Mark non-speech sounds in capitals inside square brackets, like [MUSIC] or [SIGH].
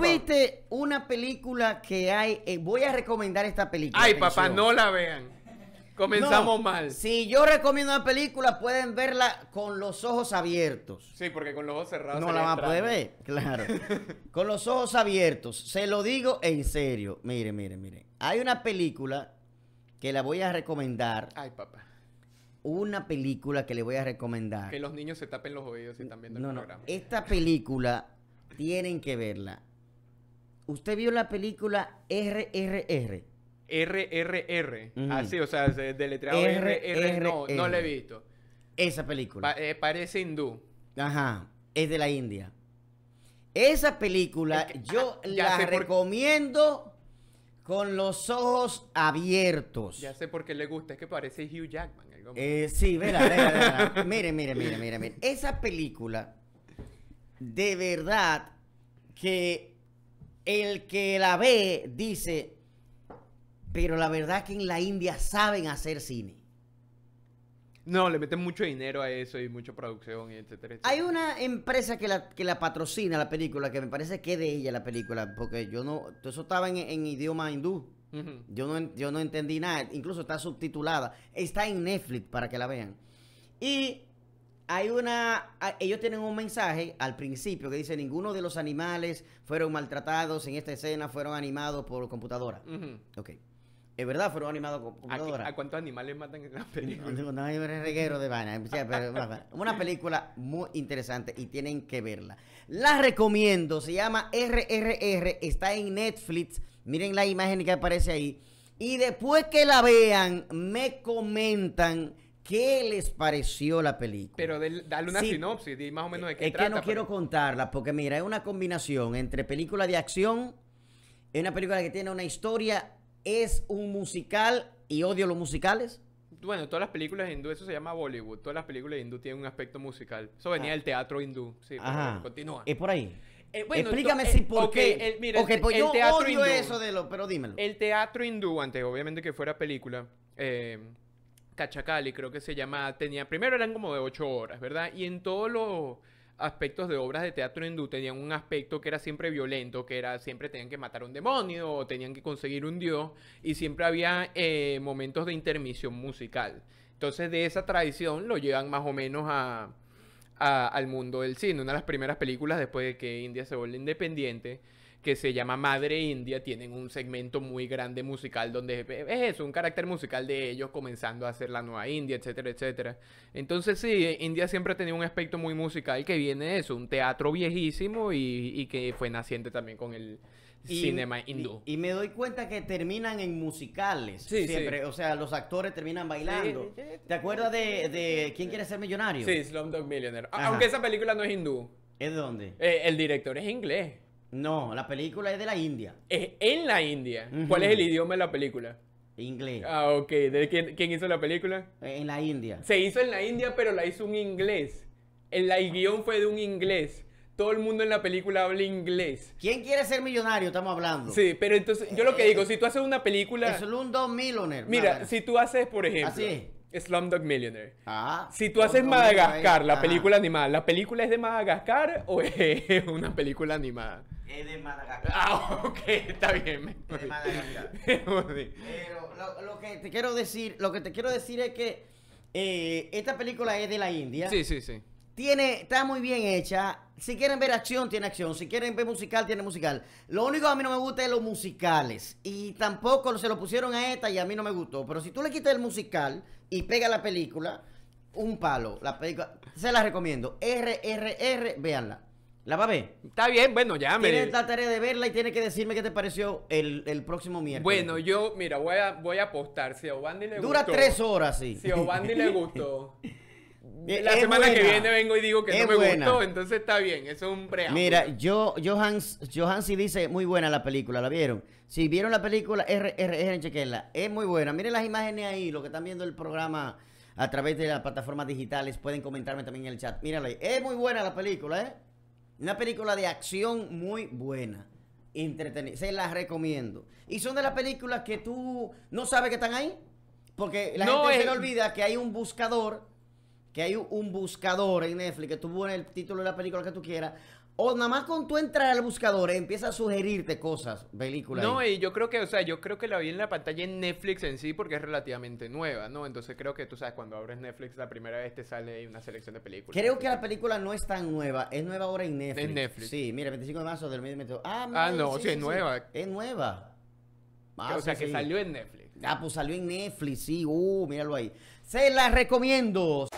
viste una película que hay. Eh, voy a recomendar esta película. Ay, papá, no la vean. Comenzamos mal. Si yo recomiendo una película, pueden verla con los ojos abiertos. Sí, porque con los ojos cerrados. No la van a poder ver, claro. [LAUGHS] con los ojos abiertos. Se lo digo en serio. Mire, mire, mire. Hay una película que la voy a recomendar. Ay, papá. Una película que le voy a recomendar. Que los niños se tapen los oídos y están viendo el Programa. Esta película tienen que verla. ¿Usted vio la película RRR? RRR. Ah, sí, Así, o sea, deletreado RRR. No, no la he visto. Esa película. Eh, parece hindú. Ajá, es de la India. Esa película yo ah, la recomiendo con los ojos abiertos. Ya sé por qué le gusta, es que parece Hugh Jackman. eh, sí, verá, verá, [LAUGHS] Mire, mire, mire, mire, mire. Esa película, de verdad, que el que la ve dice, pero la verdad es que en la India saben hacer cine. No, le meten mucho dinero a eso y mucha producción, y Hay una empresa que la, patrocina la película, que me parece que es de ella la película, porque yo no, eso estaba en, idioma hindú. yo, no, yo no entendí nada, incluso está subtitulada. Está en Netflix para que la vean. Y hay una, ellos tienen un mensaje al principio que dice ninguno de los animales fueron maltratados en esta escena, fueron animados por computadora. Ok. Es verdad, fueron animados por computadora. ¿A, cuántos animales matan en la [LAUGHS] película? No, reguero de [LAUGHS] Una película muy interesante y tienen que verla. La recomiendo, se llama RRR, está en Netflix. Miren la imagen que aparece ahí. Y después que la vean, me comentan ¿Qué les pareció la película? Pero dale una sinopsis, más o menos de qué trata. Es que no quiero contarla, porque mira, es una combinación entre película de acción, es una película que tiene una historia, es un musical y odio los musicales. Bueno, todas las películas hindú, eso se llama Bollywood, todas las películas hindú tienen un aspecto musical. Eso venía ah. del teatro hindú, sí, Ajá. continúa. Es por ahí. Eh, Explícame si eh, por qué. El, yo teatro odio hindú, eso de lo, pero dímelo. El teatro hindú, antes obviamente que fuera película, eh, Cachacali, creo que se llama, tenía, primero eran como de ocho horas, ¿verdad? Y en todos los aspectos de obras de teatro hindú tenían un aspecto que era siempre violento, que era siempre tenían que matar a un demonio o tenían que conseguir un dios y siempre había eh, momentos de intermisión musical. Entonces de esa tradición lo llevan más o menos a, al mundo del cine. Una de las primeras películas después de que India se vuelve independiente que se llama Madre India, tienen un segmento muy grande musical donde eh, es eso, un carácter musical de ellos comenzando a hacer la nueva India, etcétera, etcétera. Entonces sí, India siempre ha tenido un aspecto muy musical que viene de eso, un teatro viejísimo y, que fue naciente también con el cinema hindú. Y, me doy cuenta que terminan en musicales siempre, o sea, los actores terminan bailando. ¿Te acuerdas de, ¿Quién quiere ser millonario? Sí, Slumdog Millionaire. Aunque esa película no es hindú. ¿Es de dónde? Eh, el director es inglés. No, la película es de la India. Es en la India. ¿Cuál es el idioma de la película? Inglés. Ah, ok. ¿De quién, hizo la película? En la India. Se hizo en la India, pero la hizo un inglés. El, guión fue de un inglés. Todo el mundo en la película habla inglés. ¿Quién quiere ser millonario? Estamos hablando. Sí, pero entonces, yo lo que eh, digo, si tú haces una película. Es Millionaire. Mira, si tú haces, por ejemplo. Así Slumdog Millionaire. Ah, si tú haces Madagascar, la ah. película animada, ¿la película es de Madagascar o [LAUGHS] es una película animada? Es de Madagascar. [LAUGHS] Ah, ok, está bien. de Madagascar. [LAUGHS] Pero lo, que te quiero decir, lo que te quiero decir es que eh, esta película es de la India. Sí, sí, sí. Tiene, está muy bien hecha. Si quieren ver acción, tiene acción. Si quieren ver musical, tiene musical. Lo único que a mí no me gusta es los musicales. Y tampoco se lo pusieron a esta y a mí no me gustó. Pero si tú le quitas el musical y pega la película, un palo. La película, se la recomiendo. RRR, véanla. La va a ver. Está bien, bueno, ya me. Tienes la tarea de verla y tiene que decirme qué te pareció el, próximo miércoles. Bueno, yo, mira, voy a, voy a apostar. Si a Obandi le Dura gustó. Dura tres horas, sí. Si a Obandi le gustó. [LAUGHS] la semana que viene vengo y digo que no me gustó, entonces está bien, eso es un preámbulo. Mira, yo, Johans, Johansi dice, muy buena la película, ¿la vieron? Si vieron la película, en Chequela. es muy buena. Miren las imágenes ahí, lo que están viendo el programa a través de las plataformas digitales, pueden comentarme también en el chat. Mírala ahí, es muy buena la película, ¿eh? Una película de acción muy buena. Entretenida. Se las recomiendo. Y son de las películas que tú no sabes que están ahí. Porque la gente se eh, le olvida que hay un buscador. Que hay un buscador en Netflix. Que tú pones el título de la película que tú quieras. O nada más con tú entrar al buscador empieza a sugerirte cosas, películas. No, y yo creo que, o sea, yo creo que la vi en la pantalla en Netflix en sí porque es relativamente nueva, ¿no? Entonces creo que tú sabes, cuando abres Netflix la primera vez te sale una selección de películas. Creo que la película no es tan nueva, es nueva ahora en Netflix. Sí, mira, 25 de marzo del 2022. Ah, ah no, sí, es nueva. Es nueva. Ah, o sea, que salió en Netflix. Ah, pues salió en Netflix, sí, uh, míralo ahí. Se la recomiendo.